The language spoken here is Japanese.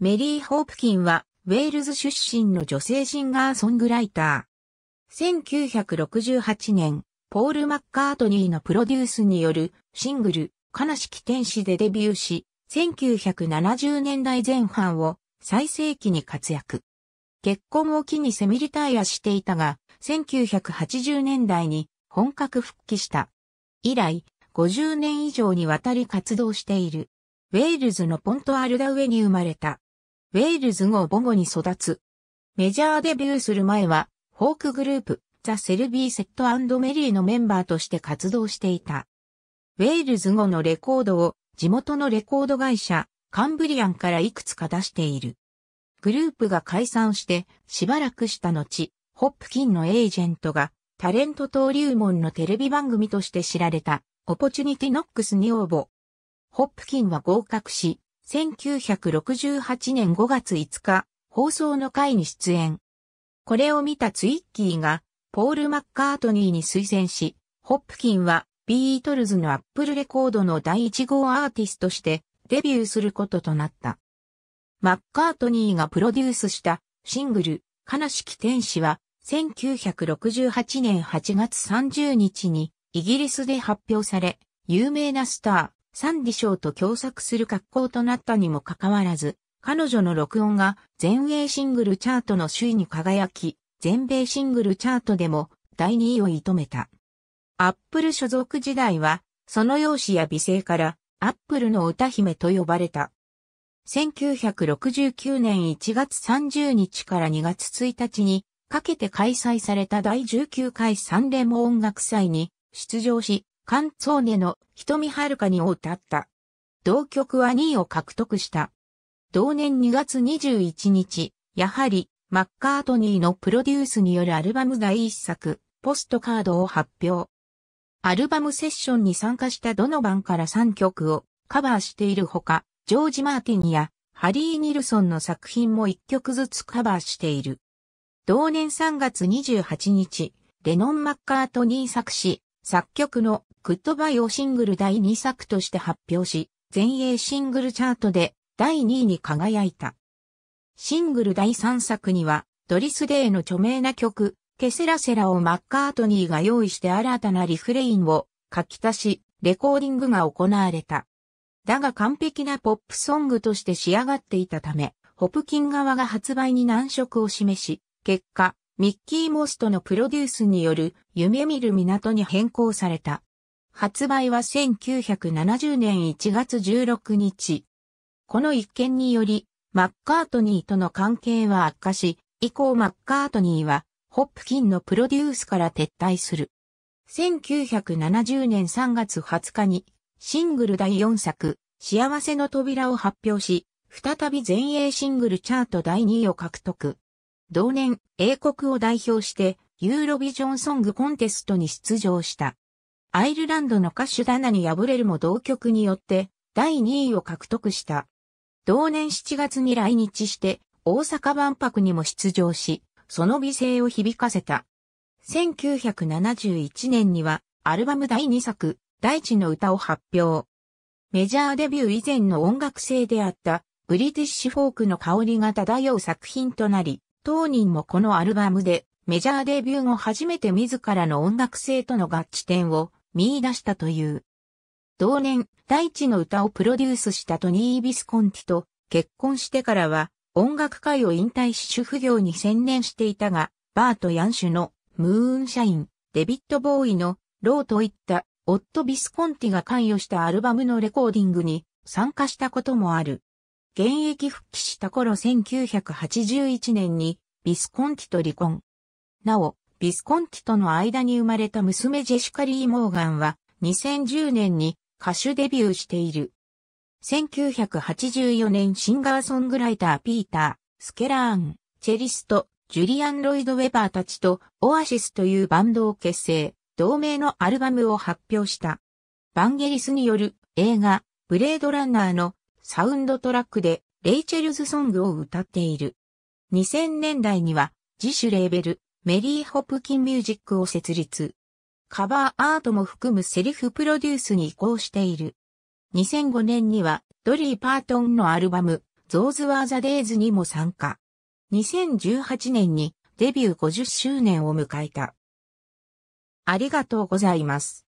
メリー・ホープキンは、ウェールズ出身の女性シンガーソングライター。1968年、ポール・マッカートニーのプロデュースによるシングル、悲しき天使でデビューし、1970年代前半を最盛期に活躍。結婚を機にセミリタイアしていたが、1980年代に本格復帰した。以来、50年以上にわたり活動している。ウェールズのポントアルダウェに生まれた。ウェールズ語母語に育つ。メジャーデビューする前は、フォークグループ、ザ・セルビー・セットメリーのメンバーとして活動していた。ウェールズ語のレコードを地元のレコード会社、カンブリアンからいくつか出している。グループが解散してしばらくした後、ホップキンのエージェントがタレント登竜門のテレビ番組として知られたオポチュニティノックスに応募。ホップキンは合格し、1968年5月5日、放送の回に出演。これを見たツイッキーが、ポール・マッカートニーに推薦し、ホップキンは、ビートルズのアップルレコードの第1号アーティストしてデビューすることとなった。マッカートニーがプロデュースしたシングル、悲しき天使は、1968年8月30日にイギリスで発表され、有名なスター、サンディショーと共作する格好となったにもかかわらず、彼女の録音が全英シングルチャートの首位に輝き、全米シングルチャートでも第2位を射止めた。アップル所属時代は、その容姿や美声から、アップルの歌姫と呼ばれた。1969年1月30日から2月1日にかけて開催された第19回サンレモ音楽祭に出場し、カンツォーネの瞳遥にを歌った。同曲は2位を獲得した。同年2月21日、やはりマッカートニーのプロデュースによるアルバム第一作、ポストカードを発表。アルバムセッションに参加したどの番から3曲をカバーしているほか、ジョージ・マーティンやハリー・ニルソンの作品も1曲ずつカバーしている。同年3月28日、レノン・マッカートニー作詞、作曲のグッドバイをシングル第2作として発表し、全英シングルチャートで第2位に輝いた。シングル第3作には、ドリス・デーの著名な曲、ケセラセラをマッカートニーが用意して新たなリフレインを書き足し、レコーディングが行われた。だが完璧なポップソングとして仕上がっていたため、ホプキン側が発売に難色を示し、結果、ミッキー・モストのプロデュースによる夢見る港に変更された。発売は1970年1月16日。この一件により、マッカートニーとの関係は悪化し、以降マッカートニーは、ホップキンのプロデュースから撤退する。1970年3月20日に、シングル第4作、幸せの扉を発表し、再び全英シングルチャート第2位を獲得。同年、英国を代表して、ユーロビジョンソングコンテストに出場した。アイルランドの歌手ダナに敗れるも同曲によって、第2位を獲得した。同年7月に来日して、大阪万博にも出場し、その美声を響かせた。1971年には、アルバム第2作、大地の歌を発表。メジャーデビュー以前の音楽性であった、ブリティッシュフォークの香りが漂う作品となり、当人もこのアルバムでメジャーデビュー後初めて自らの音楽性との合致点を見出したという。同年、大地の歌をプロデュースしたトニー・ビスコンティと結婚してからは音楽界を引退し主婦業に専念していたが、バート・ヤンシュのムーン・シャイン、デビット・ボーイのローといった夫・ビスコンティが関与したアルバムのレコーディングに参加したこともある。現役復帰した頃1981年にビスコンティと離婚。なお、ビスコンティとの間に生まれた娘ジェシカ・リー・モーガンは2010年に歌手デビューしている。1984年シンガーソングライターピーター、スケラーン、チェリスト、ジュリアン・ロイド・ウェバーたちとオアシスというバンドを結成、同名のアルバムを発表した。バンゲリスによる映画、ブレードランナーのサウンドトラックでレイチェルズソングを歌っている。2000年代には自主レーベルメリー・ホプキンミュージックを設立。カバーアートも含むセリフプロデュースに移行している。2005年にはドリー・パートンのアルバムゾーズ・ワー・ザ・デイズにも参加。2018年にデビュー50周年を迎えた。ありがとうございます。